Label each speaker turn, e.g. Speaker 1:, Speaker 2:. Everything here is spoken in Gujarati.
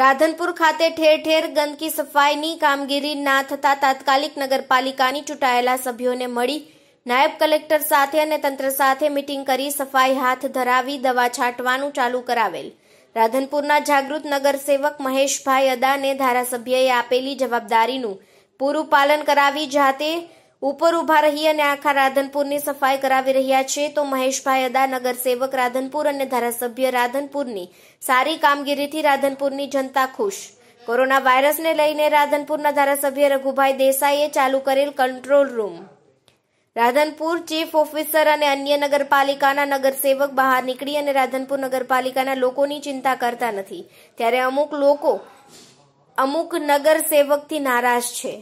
Speaker 1: રાધનપુર ખાતે ઠેર ઠેર ગંદકી સફાઈની કામગીરી ના થતા તાત્કાલિક નગરપાલિકાની ચૂંટાયેલા સભ્યોને મળી નાયબ કલેક્ટર સાથે અને તંત્ર સાથે મિટિંગ કરી સફાઈ હાથ ધરાવી દવા છાંટવાનું ચાલુ કરાવેલ રાધનપુરના જાગૃત નગરસેવક મહેશભાઈ અદાને ધારાસભ્યએ આપેલી જવાબદારીનું પૂરું પાલન કરાવી જાતે ઉપર ઉભા રહી અને આખા રાધનપુરની સફાઈ કરાવી રહ્યા છે તો મહેશભાઈ અદા નગરસેવક રાધનપુર અને ધારાસભ્ય રાધનપુરની સારી કામગીરીથી રાધનપુરની જનતા ખુશ કોરોના વાયરસને લઈને રાધનપુરના ધારાસભ્ય રઘુભાઈ દેસાઈએ ચાલુ કરેલ control room Radhanpur chief officer અને અન્ય નગરપાલિકાના નગરસેવક બહાર નીકળી અને રાધનપુર નગરપાલિકાના લોકોની ચિંતા કરતા નથી ત્યારે અમુક લોકો અમુક નગરસેવકથી નારાજ છે